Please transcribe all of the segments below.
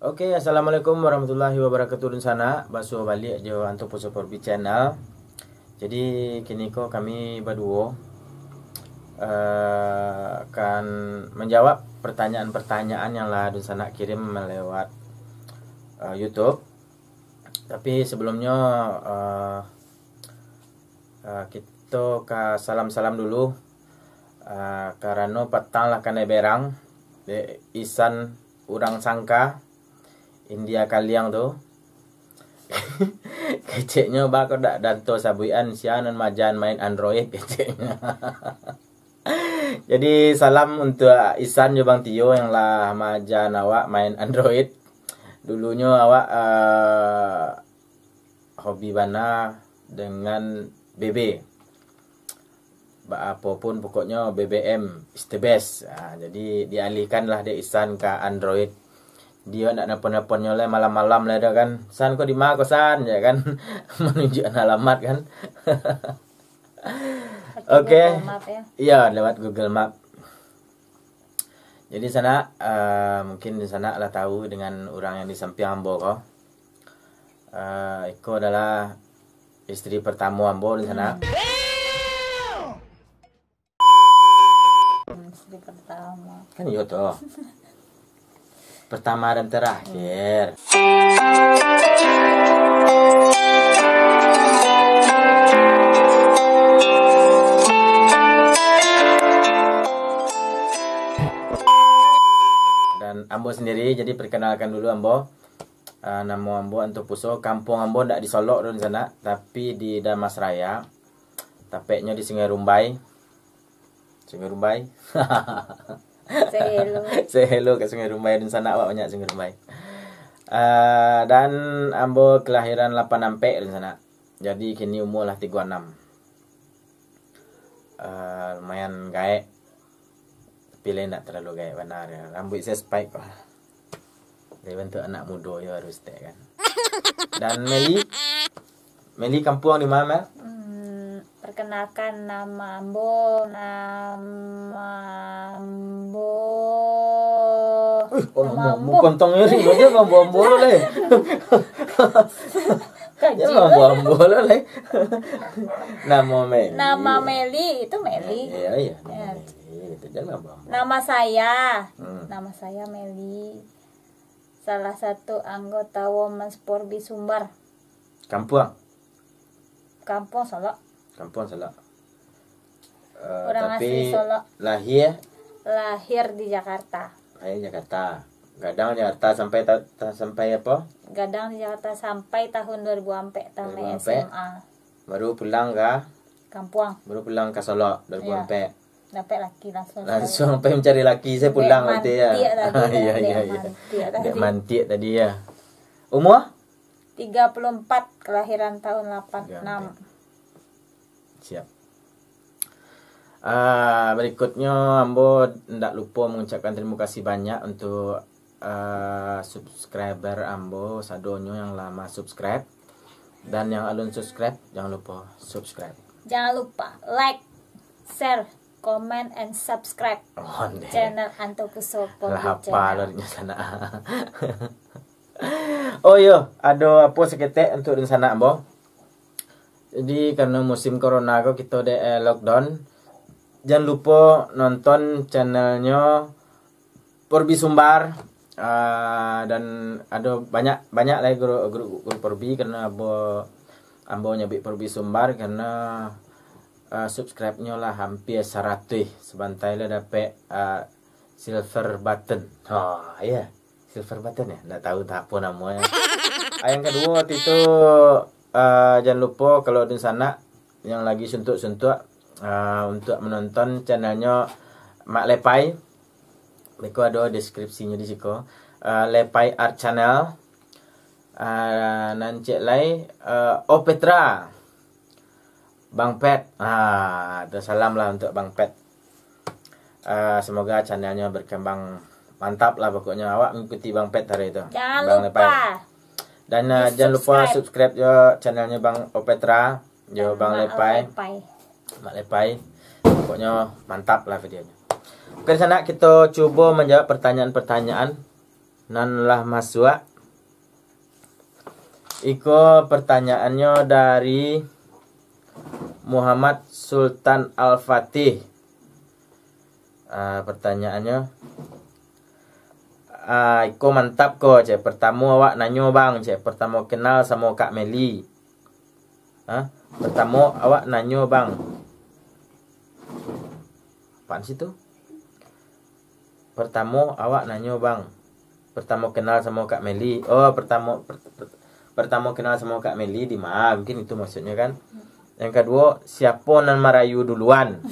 Oke, okay, assalamualaikum warahmatullahi wabarakatuh di sana. Basu balik jo antuk pusupor bi channel. Jadi kini ko kami berdua uh, akan menjawab pertanyaan-pertanyaan yang lah di sana kirim melewat uh, eh, YouTube. Tapi sebelumnya uh, uh, kita ke salam-salam dulu uh, karena petang lah kena berang de isan urang sangka India kaliang tu keceknya bako dak danto sabuian sianan majan main android keceknya jadi salam untuk Isan yo Bang Tio yang lah majan awak main android dulunya awak uh, hobi bana dengan BB apapun pokoknya BBM is the best. Ha, ah, jadi dialihkanlah dia Isan ke Android dia nak nelfon-nelfon nyoleh malam-malam lah dah kan san kok di mana kau san ya kan menunjukkan alamat kan oke ya? iya ya, lewat Google Map jadi sana uh, mungkin di sana lah tahu dengan orang yang di samping Ambo kau uh, eh, Iko adalah istri pertama Ambo di sana hmm. hmm istri pertama kan iya toh pertama dan terakhir. Dan Ambo sendiri, jadi perkenalkan dulu Ambo. Uh, nama Ambo puso kampung Ambo tidak di Solo dan sana, tapi di Damas Raya. Tapeknya di Sungai Rumbai. Sungai Rumbai. Say hello. Say hello ke Sungai sana awak banyak Sungai Rumai. Uh, dan ambo kelahiran 86 ampek di sana. Jadi kini umur lah 36. Uh, ah, lumayan gaek. Pilih nak terlalu gaek benar. Rambut saya spike lah. Jadi bentuk anak muda ya harus tak kan. Dan Meli. Meli kampung di mana? Hmm. perkenalkan nama Ambo nama Ambo Uh, eh, orang nama Ambo ini aja nggak banyak Ambo Ambo le ya Ambo Ambo le nama Meli nama Meli itu Meli iya iya ya. nama saya hmm. nama saya Meli salah satu anggota Women's di Sumbar Kampung kampung Solo perempuan salah eh, uh, orang tapi asli Solo lahir lahir di Jakarta lahir Jakarta gadang Jakarta sampai ta, ta, sampai apa gadang di Jakarta sampai tahun 2000 sampai tahun 2000 SMA baru pulang ke kampung baru pulang ke Solo 2000 ya. sampai iya. dapat laki langsung langsung sampai mencari laki saya pulang nanti ya iya iya iya ya. dek mantik tadi ya umur 34 kelahiran tahun 86 siap uh, berikutnya ambo tidak lupa mengucapkan terima kasih banyak untuk uh, subscriber ambo sadonyo yang lama subscribe dan yang alun subscribe jangan lupa subscribe jangan lupa like share comment and subscribe oh, channel Anto Kusopo lah sana oh yo iya, ada apa seketek untuk di sana ambo jadi karena musim corona kok kita gitu udah eh, lockdown jangan lupa nonton channelnya Porbi Sumbar uh, dan ada banyak banyak lah guru guru, guru Porbi karena abo ambo nyabi Porbi Sumbar karena uh, subscribe-nya lah hampir 100 sebantai lah dapat uh, ah, silver button oh iya yeah. silver button ya nggak tahu tak apa namanya Ayang kedua itu Eh, jangan lupa kalau di sana yang lagi suntuk-suntuk uh, untuk menonton channelnya Mak Lepai. Beko ada deskripsinya di siko. Uh, eh, Lepai Art Channel. Uh, nanti lagi uh, Oh Petra. Bang Pet. Ah, uh, salam lah untuk Bang Pet. Uh, semoga channelnya berkembang mantap lah pokoknya awak mengikuti Bang Pet hari itu. Jangan Bang lupa. Lepai. Dan uh, jangan lupa subscribe yo channelnya Bang Opetra, yo Bang Lepai. Lepai. Mak Lepai. Pokoknya mantap lah videonya. Oke sana kita coba menjawab pertanyaan-pertanyaan lah masuk. Iko pertanyaannya dari Muhammad Sultan Al Fatih. Uh, ah, pertanyaannya uh, ah, iko mantap ko cek pertama awak nanyo bang cek pertama kenal sama Kak Meli ha huh? pertama awak nanyo bang apaan situ pertama awak nanyo bang pertama kenal sama Kak Meli oh pertama per, per, pertama kenal sama Kak Meli di mana mungkin itu maksudnya kan yang kedua siapa nan marayu duluan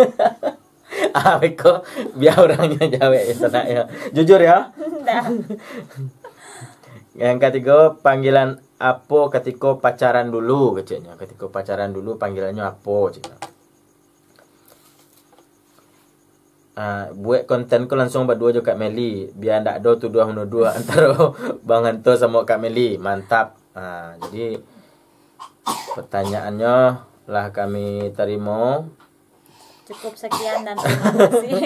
awek kok biar orangnya jawe ya sana ya jujur ya yang ketiga panggilan apa ketika pacaran dulu kecilnya ketika pacaran dulu panggilannya apa? cina Uh, buat konten ku langsung berdua juga Kak Meli biar ndak do tu dua hunu dua antara Bang Hanto sama Kak Meli mantap uh, jadi pertanyaannya lah kami terima cukup sekian dan terima kasih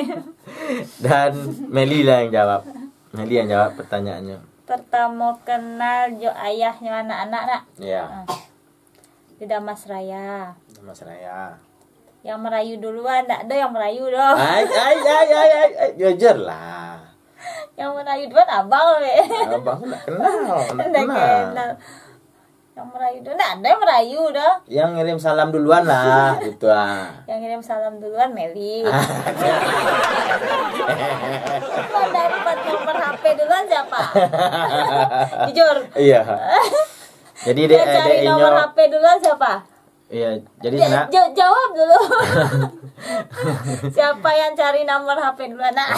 dan Melila yang jawab Meli yang jawab pertanyaannya pertama kenal jo ayahnya anak-anak nak ya tidak ah. Mas Raya Mas Raya yang merayu duluan enggak ada yang merayu dong ay ay ay ay, ay, ay. Ya, jujur lah yang merayu duluan abang we abang enggak kenal kenal, kenal yang merayu dong nah, ada yang merayu dong yang ngirim salam duluan lah gitu ah yang ngirim salam duluan Meli kalau dapat nomor HP duluan siapa jujur iya jadi dia eh, cari de- nomor HP duluan siapa Iya, jadi ja, jawab dulu. siapa yang cari nomor HP duluan? Nah.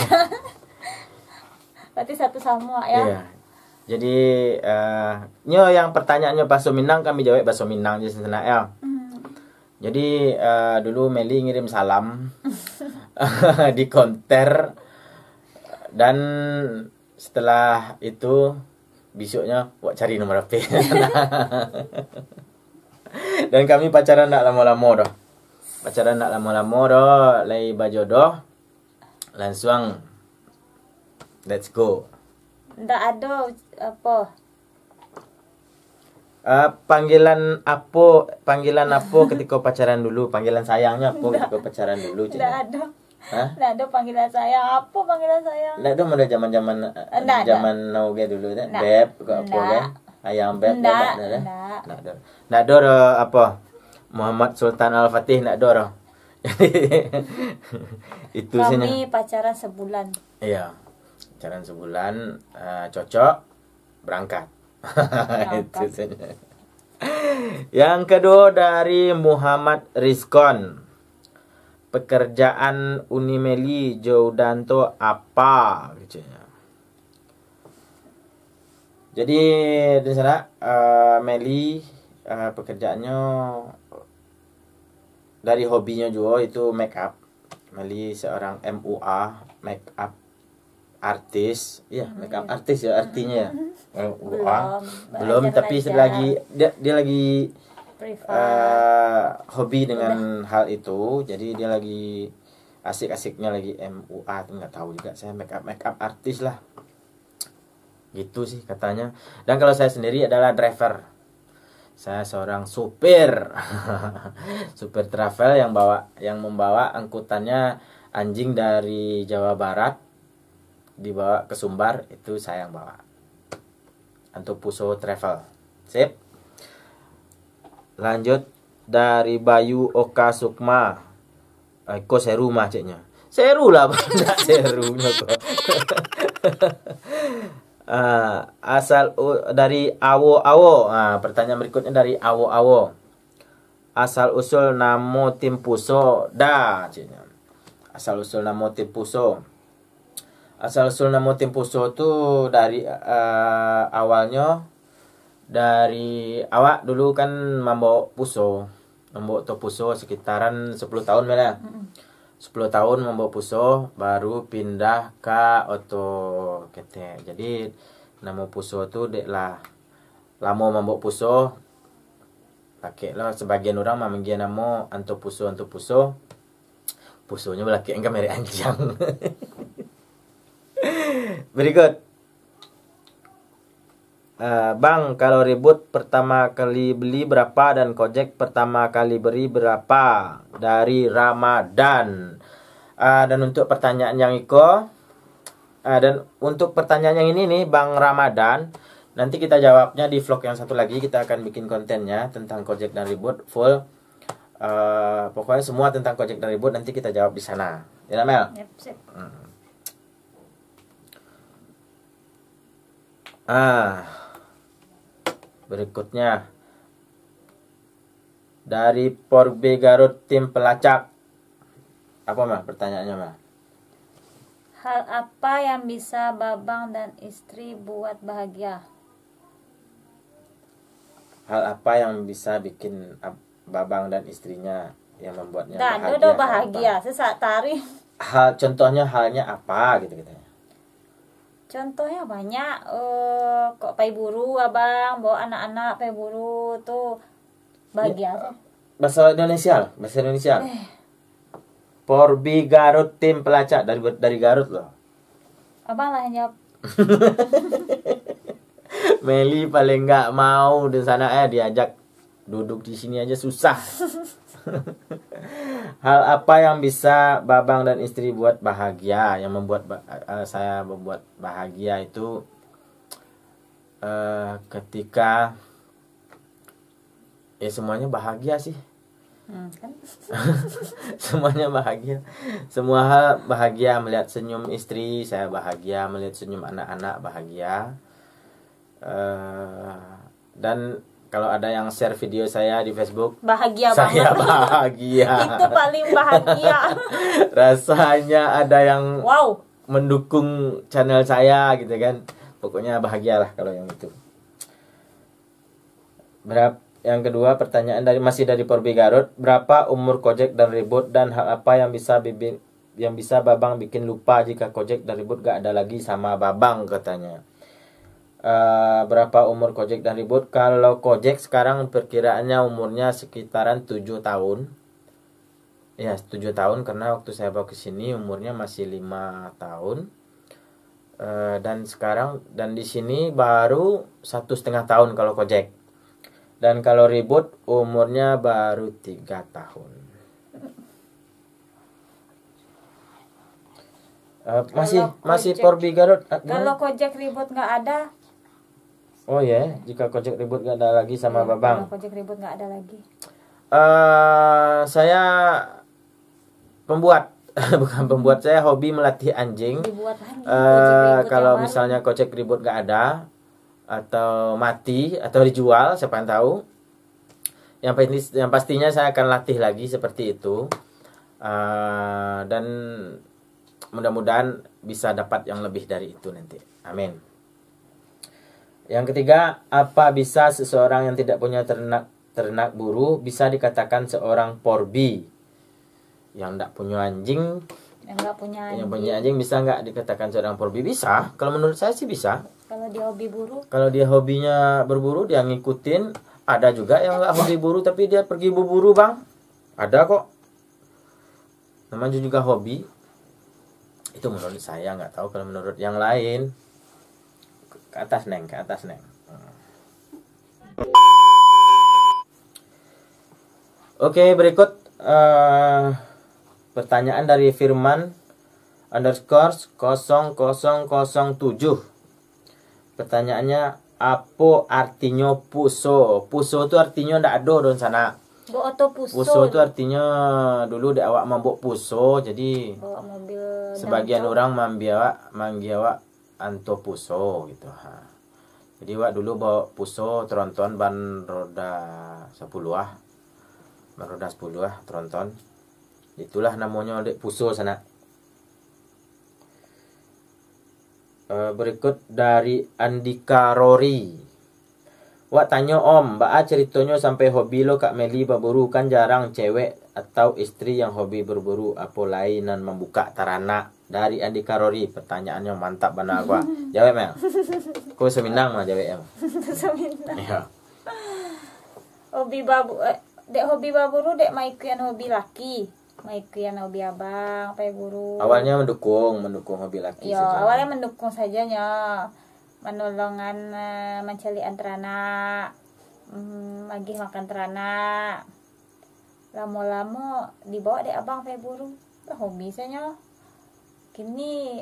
Berarti satu sama ya. Iya, jadi uh, nyo yang pertanyaannya bahasa Minang kami jawab bahasa Minang di sana ya. Hmm. Jadi uh, dulu Meli ngirim salam di konter dan setelah itu besoknya buat cari nomor HP. dan kami pacaran nak lama-lama dah. Pacaran nak lama-lama dah, lai bajodoh. Langsung let's go. Tak ada apa Uh, panggilan apa panggilan apa ketika pacaran dulu panggilan sayangnya apa ketika pacaran dulu tidak ada tidak Nggak ada panggilan saya apa panggilan saya? Nggak ada pada eh, eh, zaman zaman zaman nauge dulu kan Beb, kok apa kan? Ayam beb, kan? nggak ada. Nggak ada. Nggak ada apa? Muhammad Sultan Al Fatih nggak ada. itu Kami sih. Kami pacaran sebulan. Iya, pacaran sebulan uh, cocok berangkat. berangkat. Yang kedua dari Muhammad Rizkon. Pekerjaan Unimeli Jodanto apa gitu ya. Jadi di sana uh, Meli uh, pekerjaannya dari hobinya juga itu make up. Meli seorang MUA make up artis ya mm-hmm. artis ya artinya ya hmm. eh, belum, ah, belum tapi sedang lagi dia dia lagi uh, hobi dengan Udah. hal itu jadi dia lagi asik-asiknya lagi MUA nggak tahu juga saya makeup makeup artis lah gitu sih katanya dan kalau saya sendiri adalah driver saya seorang supir supir travel yang bawa yang membawa angkutannya anjing dari Jawa Barat dibawa ke Sumbar itu saya yang bawa untuk Puso Travel sip lanjut dari Bayu Oka Sukma eh, kok seru mah seru lah banyak seru uh, asal uh, dari awo awo nah, pertanyaan berikutnya dari awo awo asal usul namo tim puso dah asal usul namo tim puso asal usul nama tim puso tuh dari uh, awalnya dari awak dulu kan mambo puso mambo to puso sekitaran 10 tahun mana sepuluh 10 tahun mambo puso baru pindah ke oto kete jadi nama puso tuh dek lah lama mambo puso pakai lah sebagian orang memanggil nama anto puso anto puso pusonya belakang merek anjang Berikut. Uh, bang, kalau ribut pertama kali beli berapa dan kojek pertama kali beri berapa dari Ramadan? Uh, dan untuk pertanyaan yang Iko uh, dan untuk pertanyaan yang ini nih Bang Ramadan, nanti kita jawabnya di vlog yang satu lagi kita akan bikin kontennya tentang kojek dan ribut full. Uh, pokoknya semua tentang kojek dan ribut nanti kita jawab di sana. Ya, Mel. Yep, sip. Hmm. Ah, berikutnya dari Porbe Garut tim pelacak. Apa mah pertanyaannya mah? Hal apa yang bisa Babang dan istri buat bahagia? Hal apa yang bisa bikin Babang dan istrinya yang membuatnya Dan nah, bahagia? Dan bahagia, sesak tarik. Hal contohnya halnya apa gitu gitu contohnya banyak uh, kok pai buru abang bawa anak-anak pai buru tuh bagi ya, apa bahasa Indonesia bahasa Indonesia eh. Porbi Garut tim pelacak dari dari Garut loh abang lah jawab Meli paling nggak mau di sana eh diajak duduk di sini aja susah Hal apa yang bisa Babang dan istri buat bahagia? Yang membuat uh, saya membuat bahagia itu uh, ketika ya semuanya bahagia sih. Hmm, kan? semuanya bahagia semua hal bahagia melihat senyum istri saya bahagia melihat senyum anak-anak bahagia uh, dan kalau ada yang share video saya di Facebook bahagia saya banget. bahagia itu paling bahagia rasanya ada yang wow mendukung channel saya gitu kan pokoknya bahagialah kalau yang itu berapa yang kedua pertanyaan dari masih dari Porbi Garut berapa umur Kojek dan Ribut dan hal apa yang bisa bibir yang bisa Babang bikin lupa jika Kojek dan Ribut gak ada lagi sama Babang katanya Eh, berapa umur Kojek dan Ribut? Kalau Kojek sekarang perkiraannya umurnya sekitaran 7 tahun. Ya, 7 tahun karena waktu saya bawa ke sini umurnya masih 5 tahun. Uh, dan sekarang dan di sini baru satu setengah tahun kalau Kojek. Dan kalau Ribut umurnya baru 3 tahun. Uh, masih kalau masih Porbi kalau Kojek ribut nggak ada, Oh ya, yeah. jika kocek ribut gak ada lagi sama ya, Babang. kocek ribut gak ada lagi. Uh, saya pembuat bukan pembuat saya hobi melatih anjing. Dibuat anjing. Eh, uh, kalau misalnya kocek ribut gak ada atau mati atau dijual, siapa yang tahu. Yang pasti yang pastinya saya akan latih lagi seperti itu. Uh, dan mudah-mudahan bisa dapat yang lebih dari itu nanti. Amin. Yang ketiga, apa bisa seseorang yang tidak punya ternak ternak buru bisa dikatakan seorang porbi? Yang tidak punya anjing, yang tidak punya anjing. Yang punya anjing bisa nggak dikatakan seorang porbi? Bisa. Kalau menurut saya sih bisa. Kalau dia hobi buru? Kalau dia hobinya berburu, dia ngikutin. Ada juga yang nggak hobi buru tapi dia pergi berburu bang. Ada kok. Namanya juga hobi. Itu menurut saya nggak tahu kalau menurut yang lain ke atas neng ke atas neng hmm. oke berikut uh, pertanyaan dari firman underscore 0007 pertanyaannya apa artinya puso puso itu artinya ndak ada don sana puso. Puso itu artinya dulu di awak mabuk puso jadi sebagian orang mambiawak mambiawak anto puso gitu ha. Jadi wak dulu bawa puso tronton ban roda 10 ah. Ban roda 10 ah tronton. Itulah namanya dek puso sana. E, berikut dari Andika Rory. Wak tanya om, Mbak A ceritanya sampai hobi lo Kak Meli berburu kan jarang cewek atau istri yang hobi berburu apa lain dan membuka tarana dari Andi Karori pertanyaannya mantap benar gua jawab ya ku seminang mah jawab ya? seminang iya hobi babu eh, dek hobi baburu dek maikian hobi laki maikian hobi abang pai guru awalnya mendukung mendukung hobi laki iya awalnya mendukung saja menolongan uh, mencari antrana hmm, lagi makan terana lamo-lamo dibawa dek abang pai guru hobi saja kini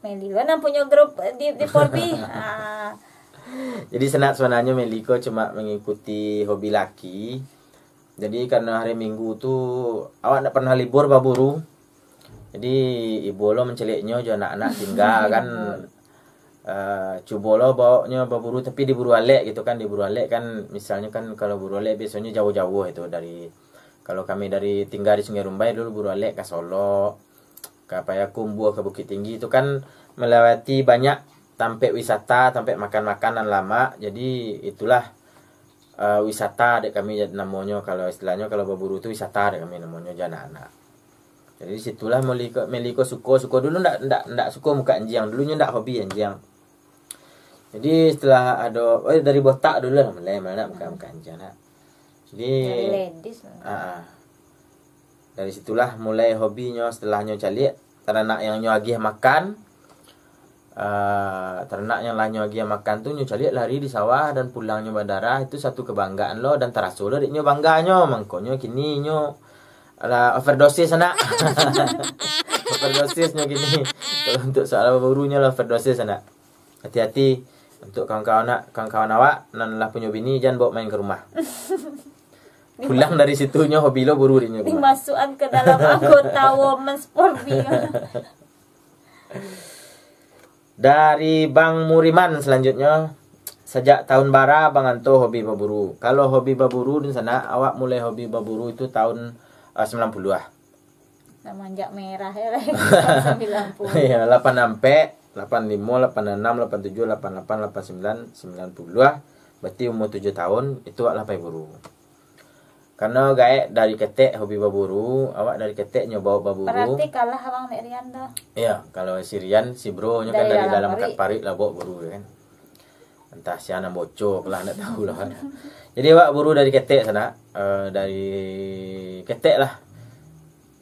Meliko nang punya grup di di Forbi ah. jadi sebenarnya Meliko cuma mengikuti hobi laki jadi karena hari Minggu tuh awak tidak pernah libur baburu jadi ibu lo menceliknya jo anak-anak tinggal kan Uh, lo bawanya buru tapi diburu alek gitu kan diburu alek kan misalnya kan kalau buru alek biasanya jauh-jauh itu dari kalau kami dari tinggal di Sungai Rumbai dulu buru alek ke Solo Kapaya kumbuh Kumbu ke Bukit Tinggi itu kan melewati banyak tampek wisata, tampek makan-makanan lama. Jadi itulah uh, wisata dek kami namanya kalau istilahnya kalau berburu itu wisata dek kami namanya jana anak. Jadi situlah meliko meliko suko suko dulu ndak ndak ndak suko muka anjing dulunya ndak hobi anjing. Jadi setelah ada oh dari botak dulu lah mulai mana muka muka anjing. Jadi, Jadi ladies. Dari situlah mulai hobinya setelahnya calik ternak yang nyo agih makan. Uh, ternak yang lah nyo agih makan tu nyo calik lari di sawah dan pulangnya bandara itu satu kebanggaan lo dan terasa lo nyo bangganya nyo kini nyo ala overdosis anak. overdosisnya gini. Kalau untuk soal burunya lah overdosis anak. Hati-hati untuk kawan-kawan nak kawan-kawan awak nan lah punyo bini jangan bawa main ke rumah. pulang dari situnya hobi lo bururinya dimasukkan ke dalam anggota Women's Forbia dari Bang Muriman selanjutnya sejak tahun bara Bang Anto hobi berburu kalau hobi berburu di sana awak mulai hobi berburu itu tahun uh, 90 ah manjak merah ya 90 iya 8 sampai 85 86 87 88 89 90 ah berarti umur 7 tahun itu adalah lah buru Karena gaek dari ketek hobi baburu, awak dari ketek nyoba baburu. Berarti kalah abang nak Rian dah. Iya, kalau si Rian si bro nya kan dari dalam kat parit lah bawa baburu ya kan. Entah si anak bocok lah nak tahu lah. Kan. Jadi awak buru dari ketek sana, uh, dari ketek lah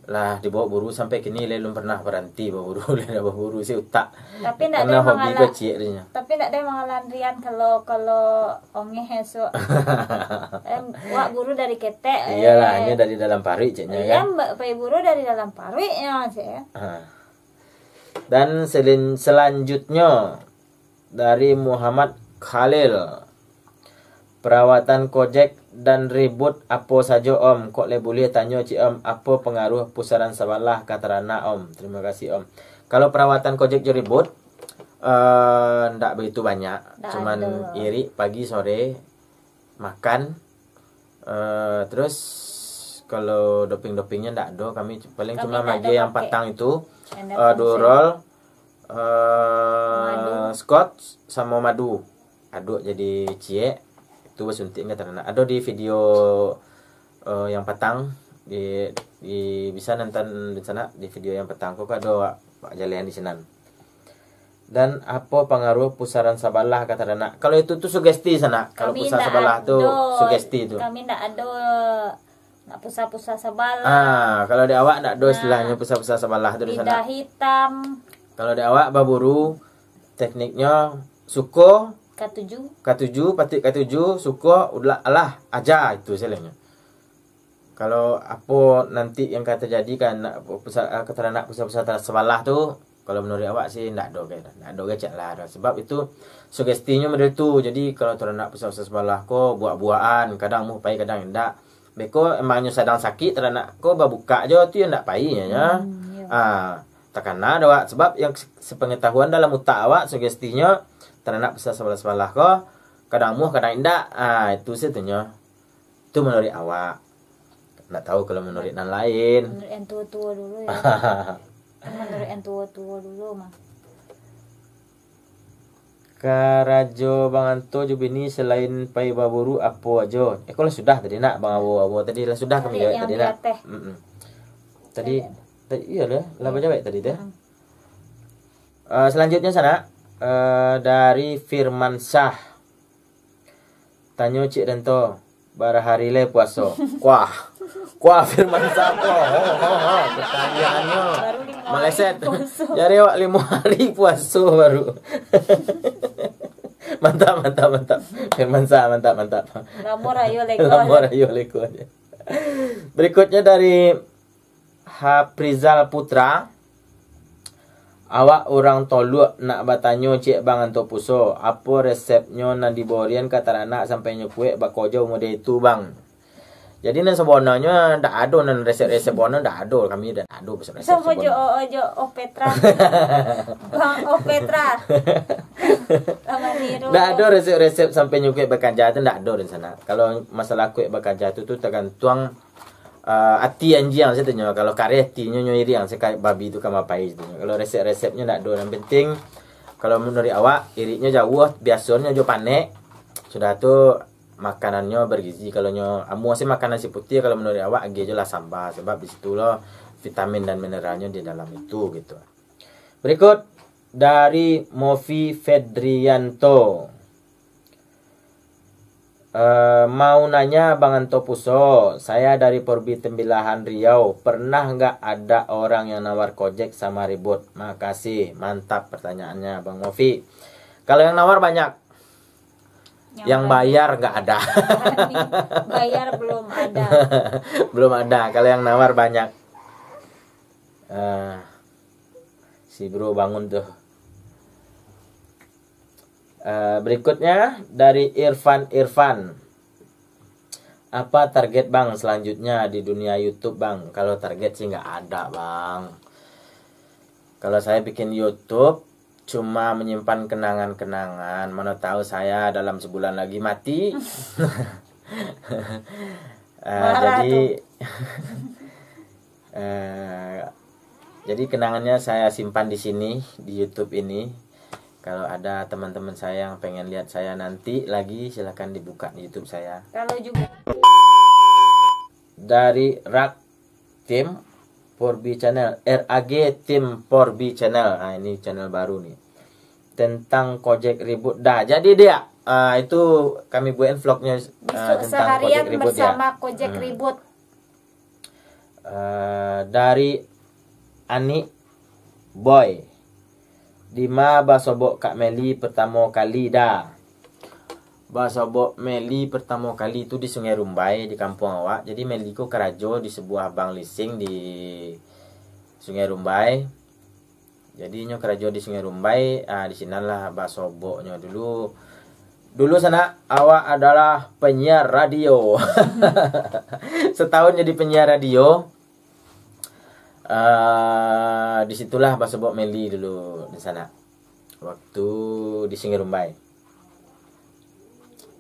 lah dibawa buru sampai kini le belum pernah berhenti bawa buru le bawa buru sih utak tapi tidak ada hobi kecil tapi tidak ada mengalami rian kalau kalau onge heso eh, wak buru dari ketek iyalah hanya dari dalam pari ceknya iya, kan mbak buru dari dalam pari ya cek dan selin, selanjutnya dari Muhammad Khalil perawatan Kojek dan ribut apa saja om. Kok le boleh tanya cik om apa pengaruh pusaran sawallah kata Rana om. Terima kasih om. Kalau perawatan kojek je ribut uh, ndak begitu banyak. Nggak Cuman iri pagi sore makan eh, terus kalau doping-dopingnya ndak do, kami paling cuma aja yang patang itu uh, dua roll uh, scotch sama madu aduk jadi cie tu suntiknya kata anak ada di video uh, yang petang di di bisa nonton di sana di video yang petang kok ada pak jalan di sana dan apa pengaruh pusaran sabalah kata anak kalau itu tuh sugesti sana kalau pusar sabalah tuh sugesti tuh kami tidak ada nak pusar-pusar sabalah ah kalau di awak tidak ada nah, istilahnya pusar-pusar sabalah tuh di sana hitam kalau di awak baburu tekniknya suko Katuju. Katuju, patik katuju, suka udlah Allah aja itu selainnya. Kalau apa nanti yang kata jadi kan nak ah, kata nak pusat-pusat sebelah tu, kalau menurut awak sih ndak ado ke, ndak ado ke lah. Sebab itu sugestinya model tu. Jadi kalau tuan anak pusat-pusat sebelah ko buah-buahan, kadang mau pai kadang ndak. Beko emangnya sedang sakit tuan anak ko buka aja tu yang ndak pai nya. Ya. Hmm, ya. Ah, takkan ada sebab yang sepengetahuan dalam utak awak sugestinya teranak bisa sebelah-sebelah kok kadang muh kadang indah ah itu sih tuh itu menurut awak nggak tahu kalau menurut nan lain menurut yang tua tua dulu ya menurut yang tua tua dulu mah Karajo Anto Jubini selain Pai Baburu apa aja? Eh kalau sudah tadi nak Bang abu abu tadi lah sudah kami jawab tadi nak Tadi tadi iya lah lah iya. jawab tadi deh eh, Selanjutnya sana Eh, dari Firman Syah. Tanyo Cik hari le puaso. Kuah. Kuah Firman Syah to. Ho pertanyaannya. Meleset. Jadi wak lima hari puaso ya, baru. mantap, mantap, mantap. Firman Syah mantap, mantap. Lamor rayo leko. Lamor rayo leko. Berikutnya dari Haprizal Putra. Awak orang toluk nak bertanya cik bang untuk puso. Apa resepnya nak diborian kata anak sampai nyekuik bakoja umur dia itu bang. Jadi nan sebenarnya dah ada nan resep-resep bono dah ada kami dah ada resep-resep. Sampo jo o o Petra. Bang o oh, Petra. Dah ada resep-resep sampai nyukuk bakal jatuh dah ada di sana. Kalau masalah kuek bakal jatuh tu tergantung uh, ah, ati anjiang saya tanya kalau kare ati nyonyo iriang saya kare babi tu kamar pai tanya. kalau resep-resepnya nak do yang penting kalau menurut awak iriknya jauh oh, biasanya jo panek sudah tu makanannya bergizi kalau nyo amu asih makanan si putih kalau menurut awak agi jo lah sambal sebab di situ lo vitamin dan mineralnya di dalam itu gitu berikut dari Movi Fedrianto Eh, mau nanya Bang Antopuso, saya dari Purbi Tembilahan Riau. Pernah nggak ada orang yang nawar kojek sama ribut? Makasih, mantap pertanyaannya Bang Mofi. Kalau yang nawar banyak, yang, yang bayar nggak ada. bayar belum ada. belum ada. Kalau yang nawar banyak. Uh, si bro bangun tuh. Eh, berikutnya dari Irfan Irfan. Apa target Bang selanjutnya di dunia YouTube Bang? Kalau target sih nggak ada Bang. Kalau saya bikin YouTube cuma menyimpan kenangan-kenangan. Mana tahu saya dalam sebulan lagi mati. uh, jadi uh, jadi kenangannya saya simpan di sini di YouTube ini kalau ada teman-teman saya yang pengen lihat saya nanti lagi silahkan dibuka di YouTube saya kalau juga dari rak tim Porbi channel RAG tim Porbi channel nah ini channel baru nih tentang Kojek ribut dah jadi dia uh, itu kami buatin vlognya uh, tentang Kojek ribut ya. bersama ya. Kojek hmm. ribut uh, dari Ani Boy di Lima basobok Kak Meli pertama kali dah. Basobok Meli pertama kali itu di Sungai Rumbai di kampung awak. Jadi Meli ku kerajo di sebuah bank leasing di Sungai Rumbai. Jadi nyo kerajo di Sungai Rumbai, ah di sinalah basoboknya dulu. Dulu sana awak adalah penyiar radio. Setahun jadi penyiar radio uh, eh, disitulah pas Sobok Meli dulu di sana waktu di Singirumbai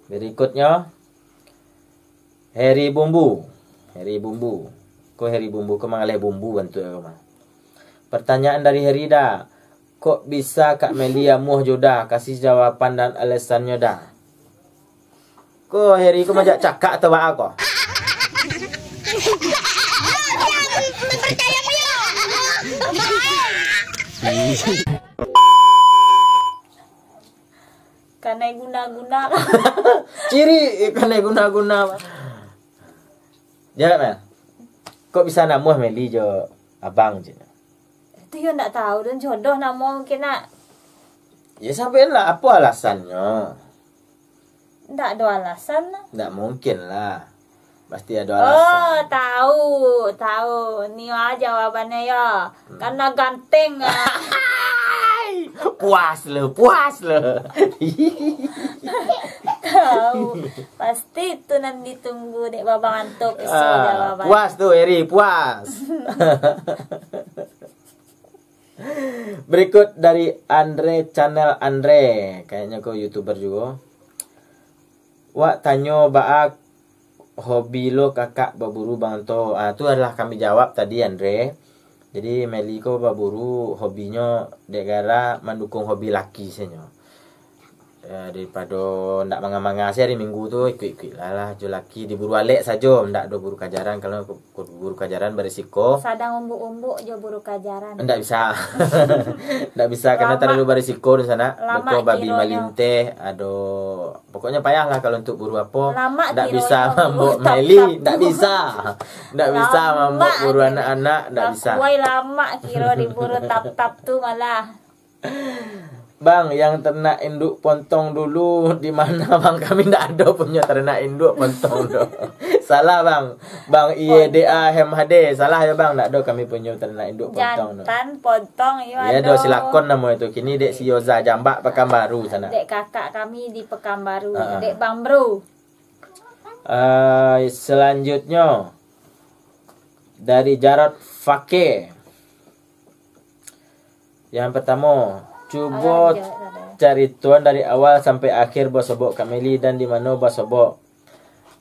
berikutnya Heri Bumbu Heri Bumbu kok Heri Bumbu kok mengalih bumbu bantu ya mah pertanyaan dari Herida kok bisa Kak Melia muh joda kasih jawaban dan alasannya dah kok Heri kok majak cakak atau apa kok Kanai karena guna-guna ciri eh, karena guna-guna jalan ya kok bisa namu Meli jo abang je itu yo nak tahu dan jodoh namu kena ya sampai lah apa alasannya ndak ada alasan lah ndak mungkin lah Pasti ada alasan. Oh, tahu, tahu. Niwa jawabannya ya. Hmm. Karena ganteng. Ya. puas lo, puas lo. tahu. Pasti itu nanti tunggu dek bapak ngantuk isi ah, Puas tuh Eri, puas. Berikut dari Andre Channel Andre, kayaknya kok youtuber juga. Wak tanyo baak hobi lo kakak berburu bang to ah, itu adalah kami jawab tadi Andre jadi Meliko berburu hobinya negara mendukung hobi laki senyum Eh, daripada ndak mangga-mangga sih hari minggu tu ikut-ikut lah lah jo laki diburu alek saja ndak do buru kajaran kalau buru kajaran berisiko sadang umbuk-umbuk jo buru kajaran ndak bisa ndak bisa karena terlalu berisiko di sana betul babi malinte ado pokoknya payah lah kalau untuk buru apa ndak bisa mambuk meli ndak bisa ndak bisa mambuk buru anak-anak ndak bisa kuai lama kira diburu tap-tap tu malah Bang, yang ternak induk pontong dulu di mana bang? Kami tidak ada punya ternak induk pontong do. salah bang. Bang IEDA HMHD salah ya bang, tidak ada kami punya ternak induk pontong do. Jantan pontong iya Ya do silakon nama itu. Kini dek Sioza Jambak Pekanbaru sana. Dek kakak kami di Pekanbaru, uh. dek Bang Bro. Uh, selanjutnya dari Jarod Fakir Yang pertama, Cubo cari tuan dari awal sampai akhir bosobok kameli dan di mana bosobok.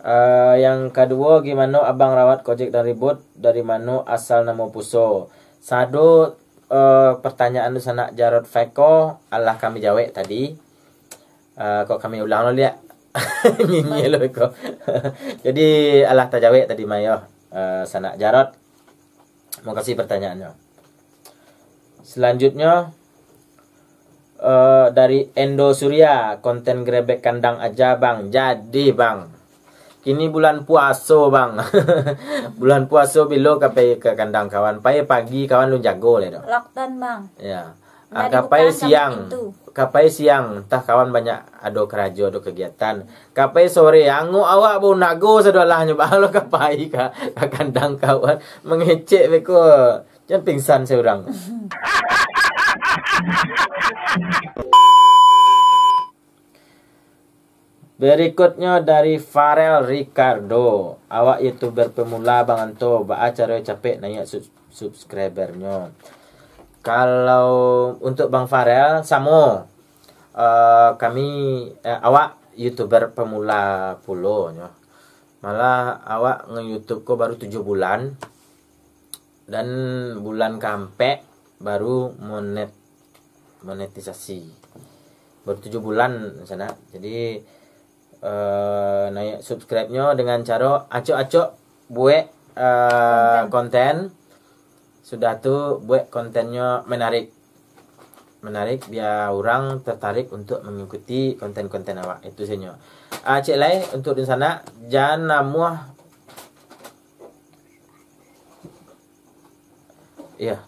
Uh, eh, yang kedua gimana abang rawat kojek dan ribut dari mana asal nama puso. Sadu uh, pertanyaan sana Jarod Feko Allah kami jawab tadi. Uh, kok kami ulang lo ya. Nyinyir lo kok. Jadi Allah jawab tadi mayo oh. uh, sana Jarod. Mau kasih pertanyaannya. Selanjutnya uh, dari Endo Surya konten grebek kandang aja bang jadi bang kini bulan puaso bang bulan puaso bilo kape ke kandang kawan pai pagi kawan lu jago le do lockdown bang ya ah, kapai siang kapai siang tah kawan banyak ado kerajo ado kegiatan kapai sore angu awak bau nago sedolahnya bang lo kapai ka, ka kandang kawan mengecek beko jangan pingsan seorang Berikutnya dari Farel Ricardo. Awak youtuber pemula bang anto, baa cara capek nanya sub subscribernya. Kalau untuk Bang Farel sama uh, kami eh, awak youtuber pemula pulo Malah awak nge-youtube ko baru 7 bulan dan bulan kampek baru monet monetisasi baru tujuh bulan sana jadi eh, naik subscribe nya dengan cara acok-acok buat eh, konten. konten sudah tuh buat kontennya menarik menarik biar orang tertarik untuk mengikuti konten-konten awak itu saja uh, ah, lain untuk di sana jangan muah iya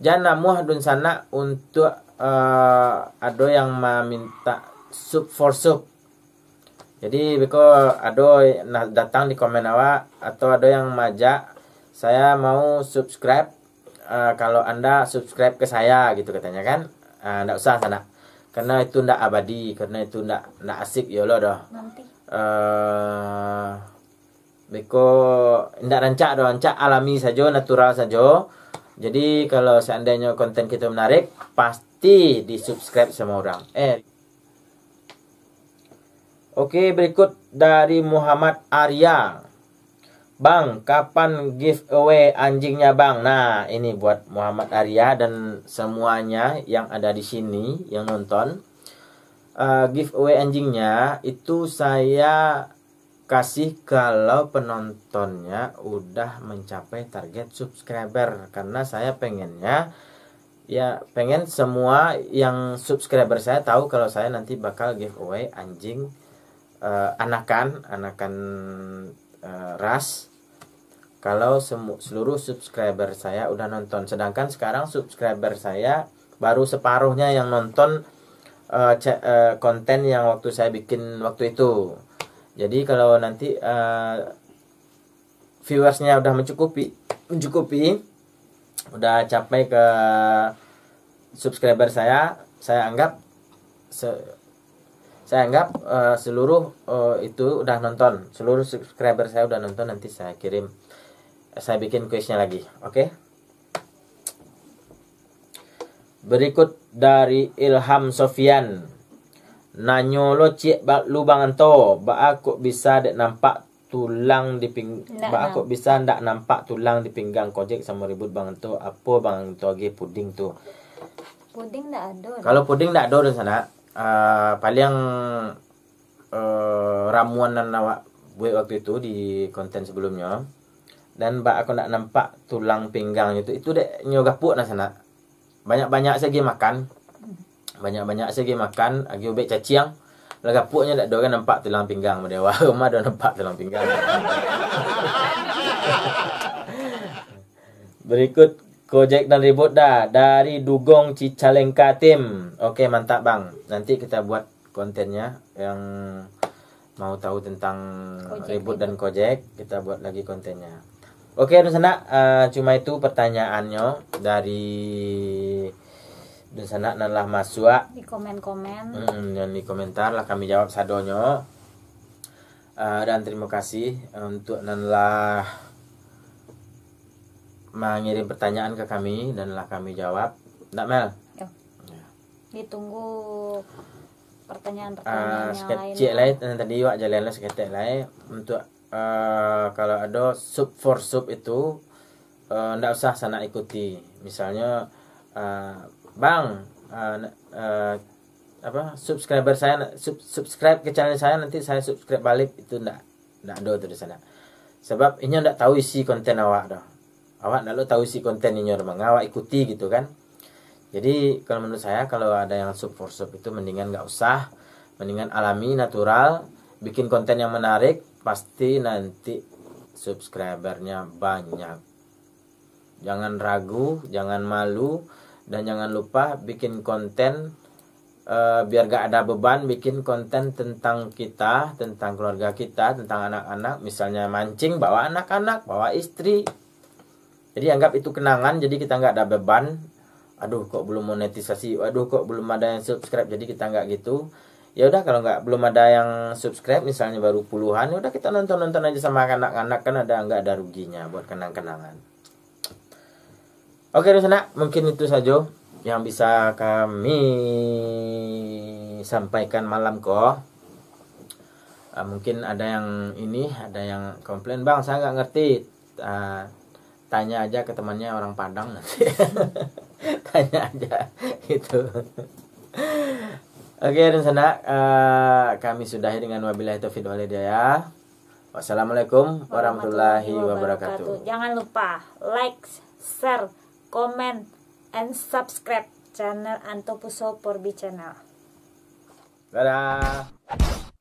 jangan muah dun sana untuk uh, eh, ada yang meminta sub for sub jadi beko ado nah, datang di komen awak atau ado yang majak saya mau subscribe uh, kalau anda subscribe ke saya gitu katanya kan uh, usah sana karena itu ndak abadi karena itu ndak ndak asik ya lo doh nanti uh, beko ndak rancak doh rancak alami saja natural saja jadi kalau seandainya konten kita menarik, pasti di subscribe sama orang. Eh. Oke, berikut dari Muhammad Arya. Bang, kapan giveaway anjingnya bang? Nah, ini buat Muhammad Arya dan semuanya yang ada di sini yang nonton. Uh, giveaway anjingnya itu saya kasih kalau penontonnya udah mencapai target subscriber karena saya pengennya ya pengen semua yang subscriber saya tahu kalau saya nanti bakal giveaway anjing uh, anakan anakan uh, ras kalau seluruh subscriber saya udah nonton sedangkan sekarang subscriber saya baru separuhnya yang nonton uh, uh, konten yang waktu saya bikin waktu itu jadi kalau nanti uh, viewersnya udah mencukupi mencukupi udah capai ke subscriber saya saya anggap se saya anggap uh, seluruh uh, itu udah nonton seluruh subscriber saya udah nonton nanti saya kirim saya bikin kuisnya lagi oke okay? berikut dari Ilham Sofian nanyolo cik ba, lubang ento ba aku bisa dek nampak tulang di ping nah, ba aku nah. bisa ndak nampak tulang di pinggang kojek sama ribut bang ento apa bang anto ge puding tu puding ndak ada kalau puding ndak ada di sana uh, paling uh, ramuan dan awak buat waktu itu di konten sebelumnya dan ba aku ndak nampak tulang pinggang itu itu dek nyogapuk nah sana banyak-banyak saya makan banyak-banyak saya pergi makan lagi ubek caciang lah gapuknya dak orang nampak tulang pinggang mendewa rumah dah nampak tulang pinggang berikut Kojek dan ribut dah dari Dugong Cicalengka Tim. Oke, mantap bang. Nanti kita buat kontennya yang mau tahu tentang Kojek ribut dan Kojek, kita buat lagi kontennya. Oke, Nusana, uh, ah, cuma itu pertanyaannya dari di sana nanlah masuk di komen komen hmm, dan di komentar lah kami jawab sadonyo uh, eh, dan terima kasih untuk nanlah mengirim pertanyaan ke kami dan lah kami jawab ndak mel Yo. Ya. ditunggu pertanyaan-pertanyaan uh, lain. lain tadi wak jalan lah lain eh. untuk uh, kalau ada sub for sub itu uh, ndak usah sana ikuti. Misalnya uh, bang uh, uh, apa subscriber saya sub, subscribe ke channel saya nanti saya subscribe balik itu ndak ndak ada sana. sebab ini ndak tahu isi konten awak dah awak ndak lo tahu isi konten ini orang awak ikuti gitu kan jadi kalau menurut saya kalau ada yang sub for sub itu mendingan nggak usah mendingan alami natural bikin konten yang menarik pasti nanti subscribernya banyak jangan ragu jangan malu dan jangan lupa bikin konten uh, biar gak ada beban bikin konten tentang kita tentang keluarga kita tentang anak-anak misalnya mancing bawa anak-anak bawa istri jadi anggap itu kenangan jadi kita nggak ada beban aduh kok belum monetisasi aduh kok belum ada yang subscribe jadi kita nggak gitu ya udah kalau nggak belum ada yang subscribe misalnya baru puluhan ya udah kita nonton nonton aja sama anak-anak kan ada nggak ada ruginya buat kenang-kenangan Oke Rusana, mungkin itu saja yang bisa kami sampaikan malam kok. Uh, mungkin ada yang ini, ada yang komplain, Bang, saya nggak ngerti. Uh, tanya aja ke temannya orang Padang nanti. tanya aja itu Oke, okay, Rusana, uh, kami sudahi dengan wabillahi taufiq wal ya. Wassalamualaikum warahmatullahi wabarakatuh. Jangan lupa like, share comment, and subscribe channel Antopuso Porbi Channel. Dadah!